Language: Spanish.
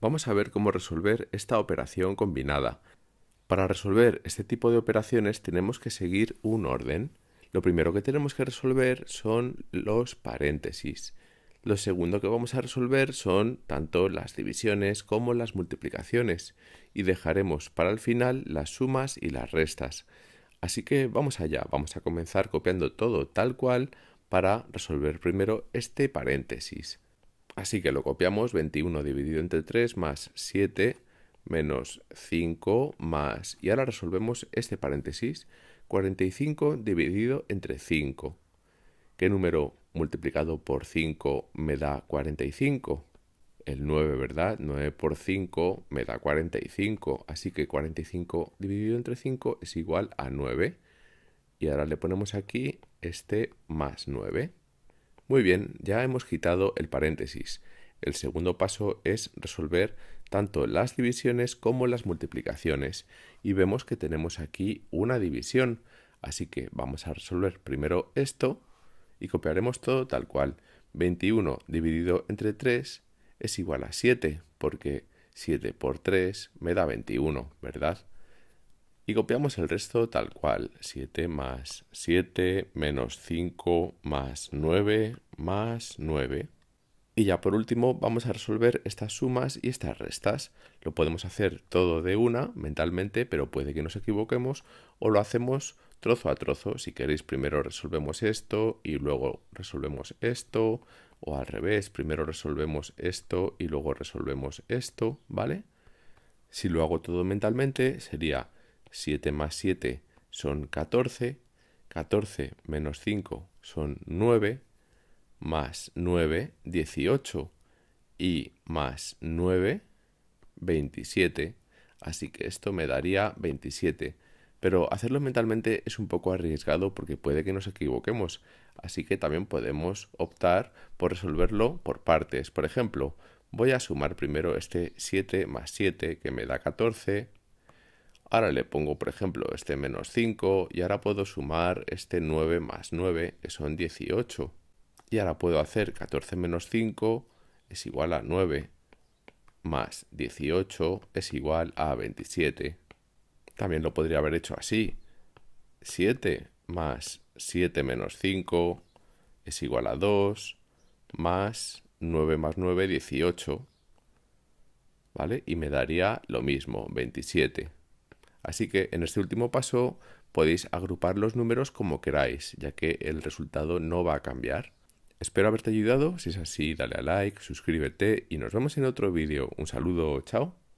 Vamos a ver cómo resolver esta operación combinada. Para resolver este tipo de operaciones tenemos que seguir un orden. Lo primero que tenemos que resolver son los paréntesis. Lo segundo que vamos a resolver son tanto las divisiones como las multiplicaciones y dejaremos para el final las sumas y las restas. Así que vamos allá, vamos a comenzar copiando todo tal cual para resolver primero este paréntesis. Así que lo copiamos, 21 dividido entre 3 más 7 menos 5 más... Y ahora resolvemos este paréntesis, 45 dividido entre 5. ¿Qué número multiplicado por 5 me da 45? El 9, ¿verdad? 9 por 5 me da 45. Así que 45 dividido entre 5 es igual a 9. Y ahora le ponemos aquí este más 9. Muy bien, ya hemos quitado el paréntesis. El segundo paso es resolver tanto las divisiones como las multiplicaciones y vemos que tenemos aquí una división. Así que vamos a resolver primero esto y copiaremos todo tal cual. 21 dividido entre 3 es igual a 7 porque 7 por 3 me da 21, ¿verdad? y copiamos el resto tal cual. 7 más 7 menos 5 más 9 más 9. Y ya por último vamos a resolver estas sumas y estas restas. Lo podemos hacer todo de una mentalmente, pero puede que nos equivoquemos, o lo hacemos trozo a trozo. Si queréis, primero resolvemos esto y luego resolvemos esto, o al revés, primero resolvemos esto y luego resolvemos esto, ¿vale? Si lo hago todo mentalmente, sería 7 más 7 son 14, 14 menos 5 son 9, más 9, 18, y más 9, 27, así que esto me daría 27. Pero hacerlo mentalmente es un poco arriesgado porque puede que nos equivoquemos, así que también podemos optar por resolverlo por partes. Por ejemplo, voy a sumar primero este 7 más 7 que me da 14, Ahora le pongo, por ejemplo, este menos 5 y ahora puedo sumar este 9 más 9, que son 18. Y ahora puedo hacer 14 menos 5 es igual a 9 más 18 es igual a 27. También lo podría haber hecho así. 7 más 7 menos 5 es igual a 2 más 9 más 9, 18. ¿Vale? Y me daría lo mismo, 27. Así que en este último paso podéis agrupar los números como queráis, ya que el resultado no va a cambiar. Espero haberte ayudado, si es así dale a like, suscríbete y nos vemos en otro vídeo. Un saludo, chao.